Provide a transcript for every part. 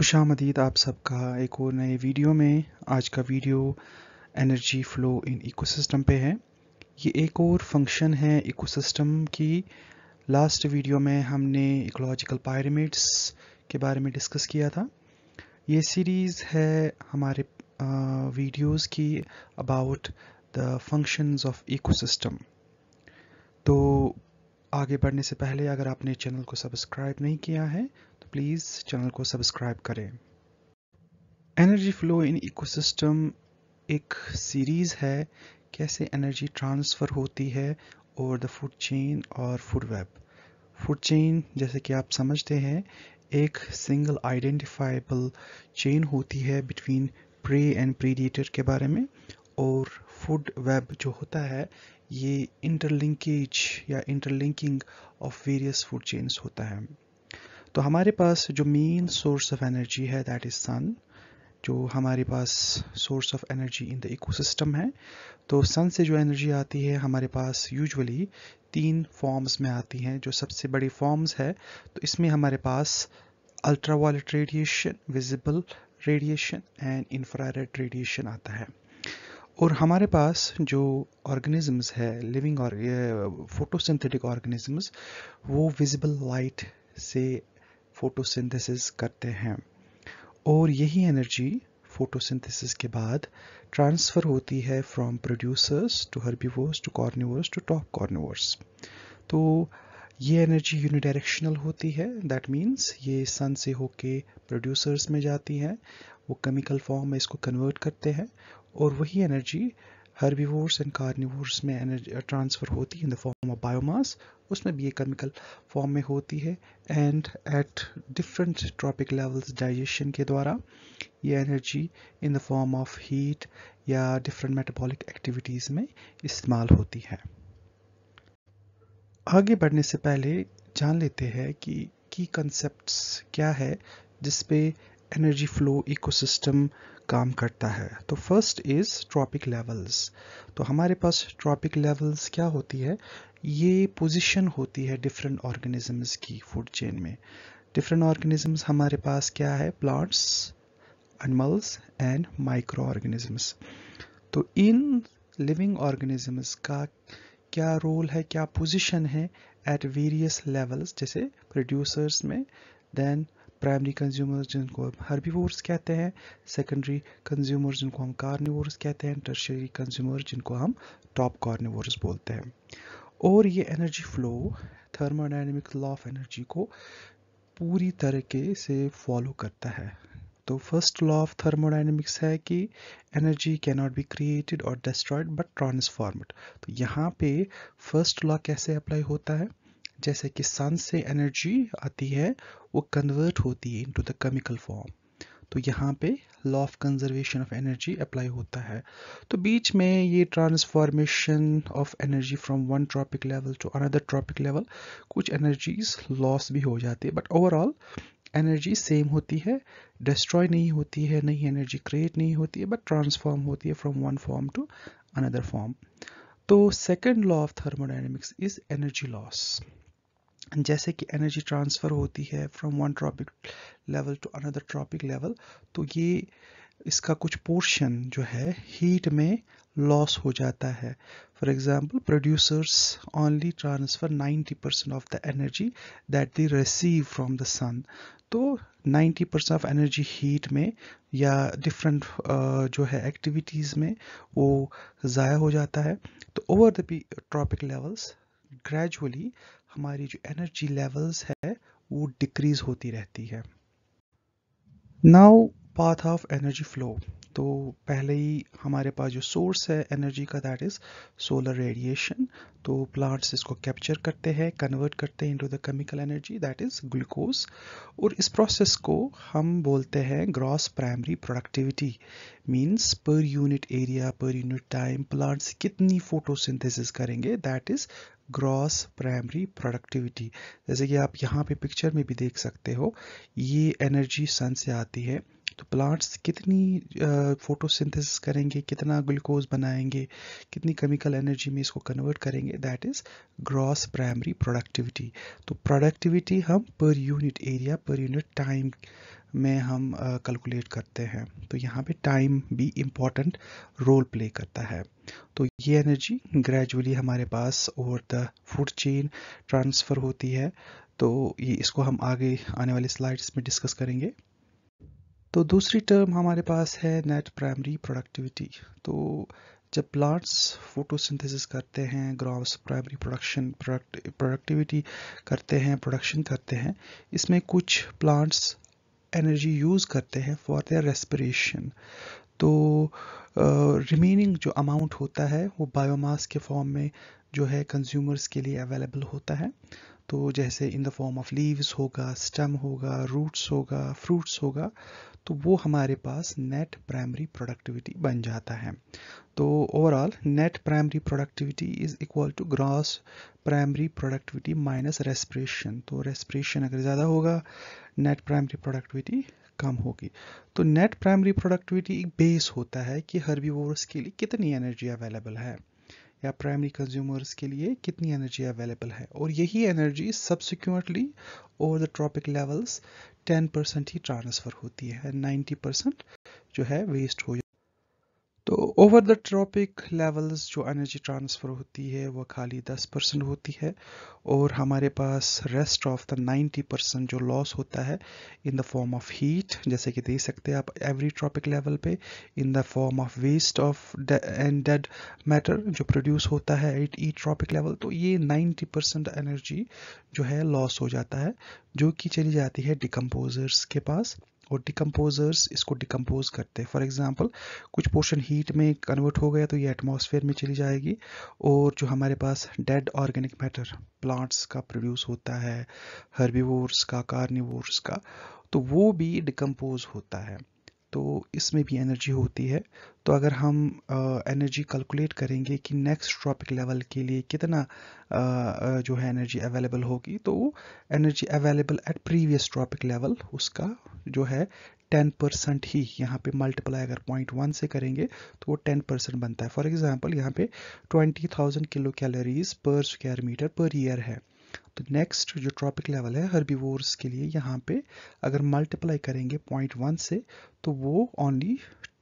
खुश आमदीद आप सबका एक और नए वीडियो में आज का video energy flow in ecosystem पे है ये एक और फंक्शन है इकोसिस्टम की लास्ट वीडियो में हमने इकोलॉजिकल पायरमिड्स के बारे में डिस्कस किया था ये सीरीज़ है हमारे वीडियोस की about the functions of ecosystem तो आगे बढ़ने से पहले अगर आपने चैनल को सब्सक्राइब नहीं किया है प्लीज़ चैनल को सब्सक्राइब करें एनर्जी फ्लो इन इकोसिस्टम एक सीरीज़ है कैसे एनर्जी ट्रांसफ़र होती है ओवर द फूड चेन और फूड वेब फूड चेन जैसे कि आप समझते हैं एक सिंगल आइडेंटिफाइबल चेन होती है बिटवीन प्रे एंड प्रीडेटर के बारे में और फूड वेब जो होता है ये इंटरलिंकेज या interlinking of various food chains होता है तो हमारे पास जो मेन सोर्स ऑफ एनर्जी है दैट इज़ सन जो हमारे पास source of energy in the ecosystem है तो सन से जो एनर्जी आती है हमारे पास यूजुअली तीन फॉर्म्स में आती हैं जो सबसे बड़ी फॉर्म्स है तो इसमें हमारे पास ultra radiation visible radiation and infrared radiation आता है और हमारे पास जो ऑर्गेनिजम्स है लिविंग और फोटोसिंथेटिक ऑर्गेनिजम्स वो विजिबल लाइट से फोटोसिंथेसिस करते हैं और यही एनर्जी फोटोसिंथेसिस के बाद ट्रांसफ़र होती है from producers to herbivores to carnivores to top carnivores तो ये एनर्जी यूनिडायरेक्शनल होती है दैट मीन्स ये सन से होके प्रोड्यूसर्स में जाती है वो केमिकल फॉर्म में इसको कन्वर्ट करते हैं और वही एनर्जी हर्बीवोर्स एंड कार्निवोर्स में एनर्जी ट्रांसफ़र uh, होती है in the form of biomass उसमें भी ये केमिकल फॉर्म में होती है and at different trophic levels digestion के द्वारा ये energy in the form of heat या डिफरेंट मेटाबॉलिक एक्टिविटीज़ में इस्तेमाल होती है आगे बढ़ने से पहले जान लेते हैं कि की कंसेप्ट क्या है जिसपे एनर्जी फ्लो इकोसिस्टम काम करता है तो फर्स्ट इज़ ट्रॉपिक लेवल्स तो हमारे पास ट्रॉपिक लेवल्स क्या होती है ये पोजीशन होती है डिफरेंट ऑर्गेनिजम्स की फूड चेन में डिफरेंट ऑर्गेनिजम्स हमारे पास क्या है plants animals and micro organisms तो इन लिविंग ऑर्गेनिजम्स का क्या रोल है क्या पोजीशन है एट वेरियस लेवल्स जैसे प्रोड्यूसर्स में देन प्राइमरी कंज्यूमर्स जिनको हम हर्बीवोर्स कहते हैं सेकेंडरी कंज्यूमर्स जिनको हम कार्निवोर्स कहते हैं टर्शरी कंज्यूमर जिनको हम टॉप कार्निवोर्स बोलते हैं और ये energy flow thermodynamic law of energy को पूरी तरीके से फॉलो करता है तो फर्स्ट लॉ ऑफ थर्मोडाइनमिक्स है कि energy can not be created और डिस्ट्रॉयड बट ट्रांसफॉर्म्ड तो यहाँ पे फर्स्ट लॉ कैसे अप्लाई होता है जैसे कि सन से एनर्जी आती है वो कन्वर्ट होती है इनटू द केमिकल फॉर्म तो यहाँ पे law of conservation of energy apply होता है तो बीच में ये transformation of energy from one trophic level to another trophic level कुछ एनर्जीज लॉस भी हो जाती है बट ओवरऑल एनर्जी सेम होती है डिस्ट्रॉय नहीं होती है नई एनर्जी क्रिएट नहीं होती है बट ट्रांसफॉर्म होती है from one form to another form तो second law of thermodynamics is energy loss जैसे कि एनर्जी ट्रांसफ़र होती है from one trophic level to another trophic level तो ये इसका कुछ पोर्शन जो है हीट में लॉस हो जाता है for example producers only transfer 90 percent of the energy that they receive from the sun तो 90 परसेंट ऑफ एनर्जी हीट में या डिफरेंट uh, जो है एक्टिविटीज़ में वो ज़ाया हो जाता है तो over the trophic levels gradually हमारी जो एनर्जी लेवल्स है वो डिक्रीज होती रहती है now path of energy flow तो पहले ही हमारे पास जो सोर्स है एनर्जी का दैट इज़ सोलर रेडिएशन तो प्लांट्स इसको कैप्चर करते हैं कन्वर्ट करते हैं into the chemical energy that is glucose और इस प्रोसेस को हम बोलते हैं gross primary productivity means per unit area per unit time plants कितनी फोटोसिंथेसिस करेंगे that is gross primary productivity जैसे कि आप यहाँ पे पिक्चर में भी देख सकते हो ये एनर्जी सन से आती है तो प्लांट्स कितनी फोटोसिंथेसिस करेंगे कितना ग्लूकोज बनाएंगे कितनी केमिकल एनर्जी में इसको कन्वर्ट करेंगे that is gross primary productivity तो प्रोडक्टिविटी हम per unit area per unit time में हम कैलकुलेट करते हैं तो यहाँ पे टाइम भी इम्पॉर्टेंट रोल प्ले करता है तो ये एनर्जी ग्रेजुअली हमारे पास over the food chain transfer होती है तो ये इसको हम आगे आने वाले स्लाइड्स में डिस्कस करेंगे तो दूसरी टर्म हमारे पास है नेट प्राइमरी प्रोडक्टिविटी तो जब प्लांट्स फोटोसिंथेसिस करते हैं gross primary production product productivity करते हैं प्रोडक्शन करते हैं इसमें कुछ प्लांट्स एनर्जी यूज़ करते हैं फॉर देयर रेस्पिरेशन तो रिमेनिंग uh, जो अमाउंट होता है वो बायोमास के फॉर्म में जो है कंज्यूमर्स के लिए अवेलेबल होता है तो जैसे in the form of leaves होगा स्टम होगा रूट्स होगा फ्रूट्स होगा तो वो हमारे पास नेट प्राइमरी प्रोडक्टिविटी बन जाता है तो overall net primary productivity is equal to gross primary productivity minus respiration तो रेस्पिरेशन अगर ज़्यादा होगा नेट प्राइमरी प्रोडक्टिविटी कम होगी तो नेट प्राइमरी प्रोडक्टिविटी एक बेस होता है कि व्यूवर्स के लिए कितनी एनर्जी अवेलेबल है या प्राइमरी कंज्यूमर्स के लिए कितनी एनर्जी अवेलेबल है और यही energy subsequently over the trophic levels 10 percent ही ट्रांसफ़र होती है 90 परसेंट जो है वेस्ट हो तो ओवर द ट्रॉपिक लेवल्स जो एनर्जी ट्रांसफ़र होती है वह खाली 10 परसेंट होती है और हमारे पास रेस्ट ऑफ द 90 परसेंट जो लॉस होता है in the form of heat जैसे कि देख सकते हैं आप एवरी ट्रॉपिक लेवल पे in the form of waste of and dead matter जो प्रोड्यूस होता है एट ई ट्रॉपिक लेवल तो ये 90 परसेंट एनर्जी जो है लॉस हो जाता है जो कि चली जाती है डिकम्पोजर्स के पास और डिकम्पोजर्स इसको डिकम्पोज करते हैं फॉर एग्जांपल कुछ पोर्शन हीट में कन्वर्ट हो गया तो ये एटमॉस्फेयर में चली जाएगी और जो हमारे पास डेड ऑर्गेनिक मैटर प्लांट्स का प्रोड्यूस होता है हर्बीवोर्स का कार्निवोर्स का तो वो भी डिकम्पोज होता है तो इसमें भी एनर्जी होती है तो अगर हम एनर्जी कैलकुलेट करेंगे कि नेक्स्ट ट्रॉपिक लेवल के लिए कितना आ, जो है एनर्जी अवेलेबल होगी तो energy available at previous trophic level उसका जो है टेन परसेंट ही यहाँ पे मल्टीप्लाई अगर पॉइंट वन से करेंगे तो वो टेन परसेंट बनता है फॉर एग्जांपल यहाँ पे twenty thousand kilo calories per square metre per year है तो नेक्स्ट जो ट्रॉपिक लेवल है हर्बीवोर्स के लिए यहाँ पे अगर मल्टीप्लाई करेंगे पॉइंट वन से तो वो only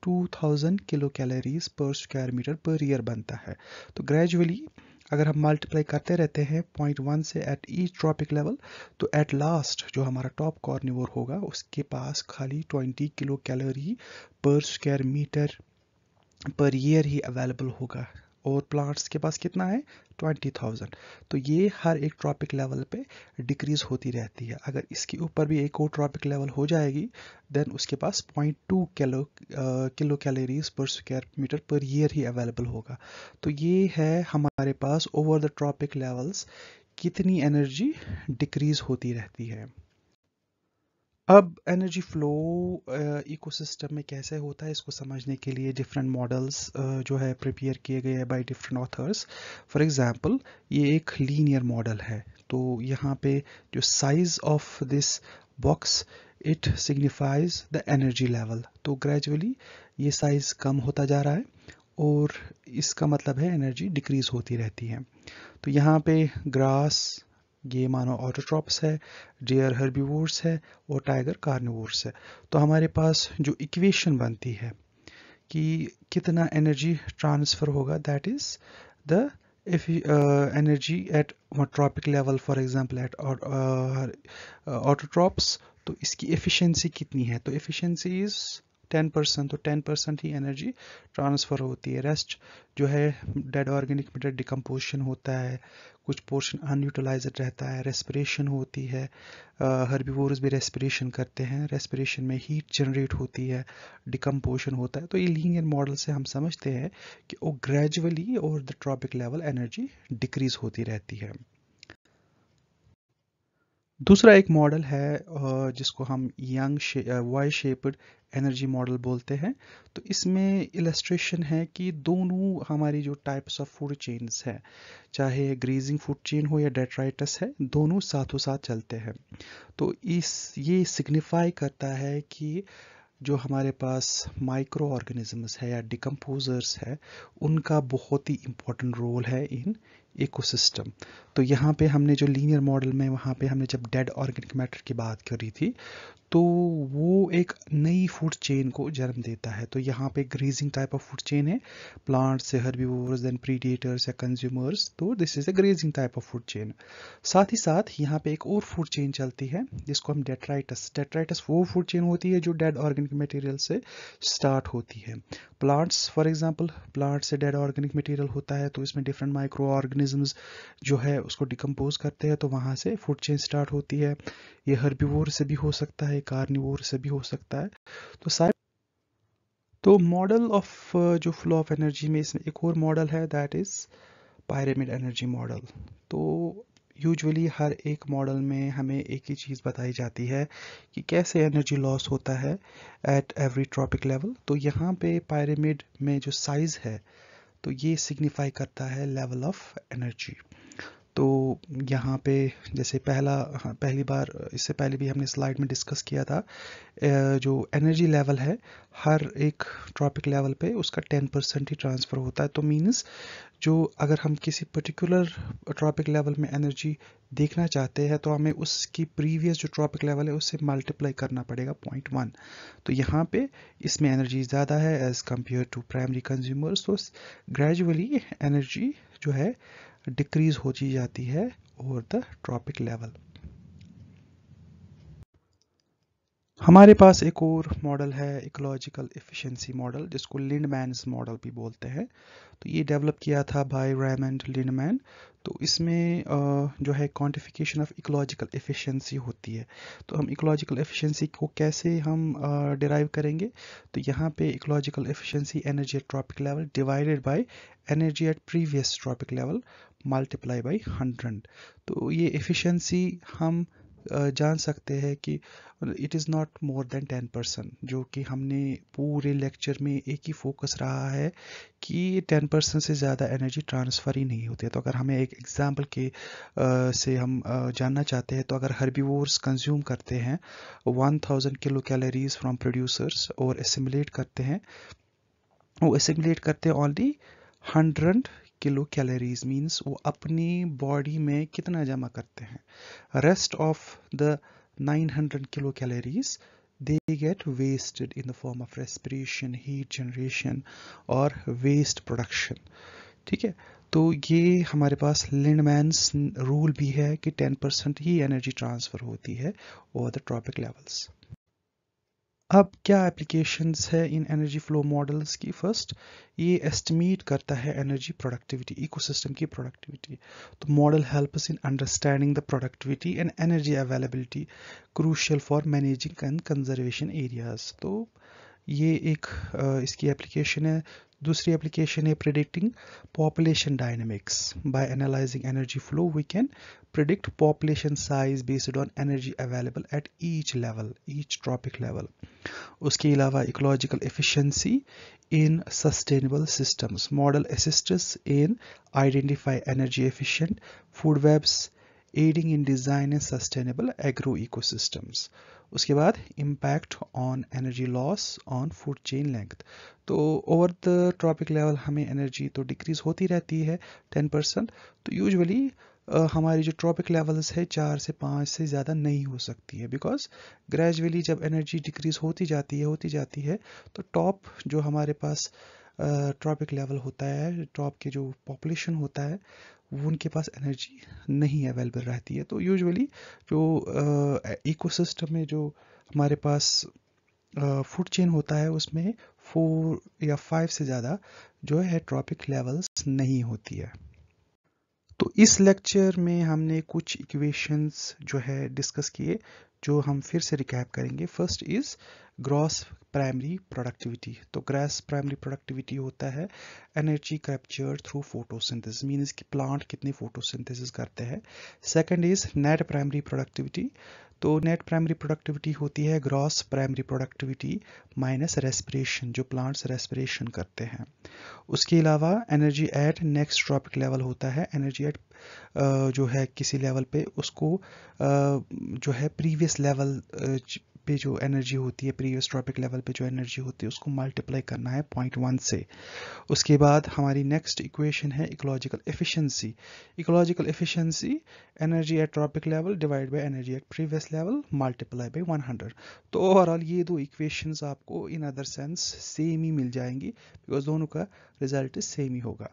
2000 kilo calories per square metre per year बनता है तो ग्रेजुअली अगर हम मल्टीप्लाई करते रहते हैं पॉइंट वन से एट ईच ट्रॉपिक लेवल तो एट लास्ट जो हमारा टॉप कॉर्निवोर होगा उसके पास खाली 20 kilo calorie per square metre per year ही अवेलेबल होगा और प्लांट्स के पास कितना है ट्वेंटी थाउजेंड तो ये हर एक ट्रॉपिक लेवल पे डिक्रीज़ होती रहती है अगर इसके ऊपर भी एक और ट्रॉपिक लेवल हो जाएगी देन उसके पास point two kilo kilo calories per square metre per year ही अवेलेबल होगा तो ये है हमारे पास ओवर द ट्रॉपिक लेवल्स कितनी एनर्जी डिक्रीज़ होती रहती है अब एनर्जी फ्लो इकोसिस्टम में कैसे होता है इसको समझने के लिए डिफरेंट मॉडल्स uh, जो है प्रिपेयर किए गए हैं by different authors for example ये एक लीनियर मॉडल है तो यहाँ पे जो size of this box it signifies the energy level तो ग्रेजुअली ये साइज कम होता जा रहा है और इसका मतलब है एनर्जी डिक्रीज होती रहती है तो यहाँ पे ग्रास ये मानो ऑटोट्रॉप्स है डियर हर्बीवोर्स है और टाइगर कार्निवोर्स है तो हमारे पास जो इक्वेशन बनती है कि कितना एनर्जी ट्रांसफ़र होगा that is the if uh, energy at tropic level for example at uh, uh autotrophs तो इसकी efficiency कितनी है तो efficiency is टेन परसेंट तो टेन परसेंट ही एनर्जी ट्रांसफ़र होती है रेस्ट जो है डेड ऑर्गेनिक मेटर डिकम्पोजिशन होता है कुछ पोर्शन अनयूटिलाइज रहता है रेस्पिरेशन होती है हर भी रेस्पिरेशन करते हैं रेस्पिरेशन में हीट जनरेट होती है डिकम्पोजिशन होता है तो ये लीनियर मॉडल से हम समझते हैं कि वो ग्रेजुअली और the trophic level energy decrease होती रहती है दूसरा एक मॉडल है जिसको हम यंग शे, वाई शेप्ड एनर्जी मॉडल बोलते हैं तो इसमें इलस्ट्रेशन है कि दोनों हमारी जो टाइप्स ऑफ फूड चेन्स है चाहे ग्रीजिंग फूड चेन हो या डेट्राइटस है दोनों साथों साथ चलते हैं तो इस ये सिग्निफाई करता है कि जो हमारे पास माइक्रो ऑर्गेनिजम्स है या डिकम्पोजर्स है उनका बहुत ही इम्पोर्टेंट रोल है इन इकोसिस्टम तो यहाँ पे हमने जो लीनियर मॉडल में वहाँ पे हमने जब डेड ऑर्गेनिक मैटर की बात करी थी तो वो एक नई फूड चेन को जन्म देता है तो यहाँ पे grazing type of food chain है प्लांट्स से हर्बीवोर्स देन या कंज्यूमर्स तो this is a grazing type of food chain साथ ही साथ यहाँ पे एक और फूड चेन चलती है जिसको हम डेट्राइटस डेट्राइटस वो फूड चेन होती है जो डेड ऑर्गेनिक मटेरियल से स्टार्ट होती है प्लांट्स फॉर एग्जाम्पल प्लांट्स से डेड ऑर्गेनिक मटेरियल होता है तो इसमें डिफरेंट माइक्रो ऑर्गेनिज ऑर्गेनिजम्स जो है उसको डिकम्पोज करते हैं तो वहाँ से फूड चेन स्टार्ट होती है ये हर्बीवोर से भी हो सकता है कार्निवोर से भी हो सकता है तो सारे तो मॉडल ऑफ uh, जो फ्लो ऑफ एनर्जी में इसमें एक और मॉडल है that is pyramid energy model तो यूजुअली हर एक मॉडल में हमें एक ही चीज़ बताई जाती है कि कैसे एनर्जी लॉस होता है एट एवरी ट्रॉपिक लेवल तो यहाँ पे पायरेमिड में जो साइज़ है तो ये सिग्निफाई करता है लेवल ऑफ एनर्जी तो यहाँ पे जैसे पहला हाँ, पहली बार इससे पहले भी हमने स्लाइड में डिस्कस किया था जो एनर्जी लेवल है हर एक ट्रॉपिक लेवल पे उसका टेन परसेंट ही ट्रांसफ़र होता है तो मीन्स जो अगर हम किसी पर्टिकुलर ट्रॉपिक लेवल में एनर्जी देखना चाहते हैं तो हमें उसकी प्रीवियस जो ट्रॉपिक लेवल है उससे मल्टीप्लाई करना पड़ेगा पॉइंट वन तो यहाँ पे इसमें एनर्जी ज़्यादा है as compare to primary consumers तो ग्रेजुअली एनर्जी जो है डिक्रीज हो ची जाती है ओवर द ट्रॉपिक लेवल हमारे पास एक और मॉडल है इकोलॉजिकल इफिशिएंसी मॉडल जिसको लिंडमैन मॉडल भी बोलते हैं तो ये डेवलप किया था बाय रेमंड लिंडमैन तो इसमें जो है क्वांटिफिकेशन ऑफ इकोलॉजिकल एफिशिएंसी होती है तो हम इकोलॉजिकल एफिशिएंसी को कैसे हम डिराइव करेंगे तो यहाँ पे ecological efficiency energy at trophic level divided by energy at previous trophic level multiply by hundred तो ये एफिशिएंसी हम जान सकते हैं कि it is not more than ten percent जो कि हमने पूरे लेक्चर में एक ही फोकस रहा है कि टेन परसेंट से ज़्यादा एनर्जी ट्रांसफ़र ही नहीं होती है तो अगर हमें एक एग्ज़ाम्पल के आ, से हम आ, जानना चाहते हैं तो अगर हर्बीवोर्स कंज्यूम करते हैं one thousand kilo calories from producers और एसिमुलेट करते हैं वो एसिमुलेट करते हैं only hundred kilo calories means वो अपनी बॉडी में कितना जमा करते हैं rest of the 900 kilo calories they get wasted in the form of respiration heat generation और वेस्ट प्रोडक्शन ठीक है तो ये हमारे पास लिंडमैन्स रूल भी है कि 10 परसेंट ही एनर्जी ट्रांसफर होती है ओवर द ट्रॉपिक लेवल्स अब क्या एप्लीकेशंस है इन एनर्जी फ्लो मॉडल्स की फर्स्ट ये एस्टिमेट करता है एनर्जी प्रोडक्टिविटी इकोसिस्टम की प्रोडक्टिविटी तो model helps in understanding the productivity and energy availability crucial for managing and conservation areas तो ये एक इसकी एप्लीकेशन है दूसरी एप्लीकेशन है predicting population dynamics by analysing energy flow we can predict population size based on energy available at each level each trophic level उसके अलावा ecological efficiency in sustainable systems model assistance in identify energy efficient food webs aiding in design and sustainable agro ecosystems उसके बाद impact on energy loss on food chain length तो over the trophic level हमें energy तो decrease होती रहती है ten percent तो usually Uh, हमारी जो ट्रॉपिक लेवल्स है चार से पाँच से ज़्यादा नहीं हो सकती है बिकॉज ग्रेजुअली जब एनर्जी डिक्रीज़ होती जाती है होती जाती है तो टॉप जो हमारे पास ट्रॉपिक लेवल होता है ट्रॉप के जो पॉपुलेशन होता है उनके पास एनर्जी नहीं अवेलेबल रहती है तो यूजुअली जो इकोसिस्टम में जो हमारे पास फूड चेन होता है उसमें फोर या फाइव से ज़्यादा जो है ट्रॉपिक लेवल्स नहीं होती है तो इस लेक्चर में हमने कुछ इक्वेशंस जो है डिस्कस किए जो हम फिर से रिकैप करेंगे first is gross primary productivity तो ग्रास प्राइमरी प्रोडक्टिविटी होता है energy capture through photosynthesis means कि प्लांट कितनी फोटोसिंथेसिस करते हैं second is net primary productivity तो नेट प्राइमरी प्रोडक्टिविटी होती है gross primary productivity minus respiration जो प्लांट्स रेस्पिरेशन करते हैं उसके अलावा energy at next trophic level होता है एनर्जी एट जो है किसी लेवल पे उसको जो है प्रीवियस लेवल पे जो एनर्जी होती है प्रीवियस ट्रॉपिक लेवल पे जो एनर्जी होती है उसको मल्टीप्लाई करना है पॉइंट वन से उसके बाद हमारी नेक्स्ट इक्वेशन है ecological efficiency ecological efficiency energy at trophic level divide by energy at previous level multiply by one तो ओवरऑल ये दो इक्वेशन आपको इन अदर सेंस सेम ही मिल जाएंगी बिकॉज दोनों का रिजल्ट सेम ही होगा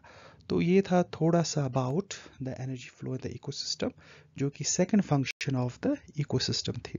तो ये था थोड़ा सा about the energy flow in the ecosystem जो कि second function of the ecosystem थी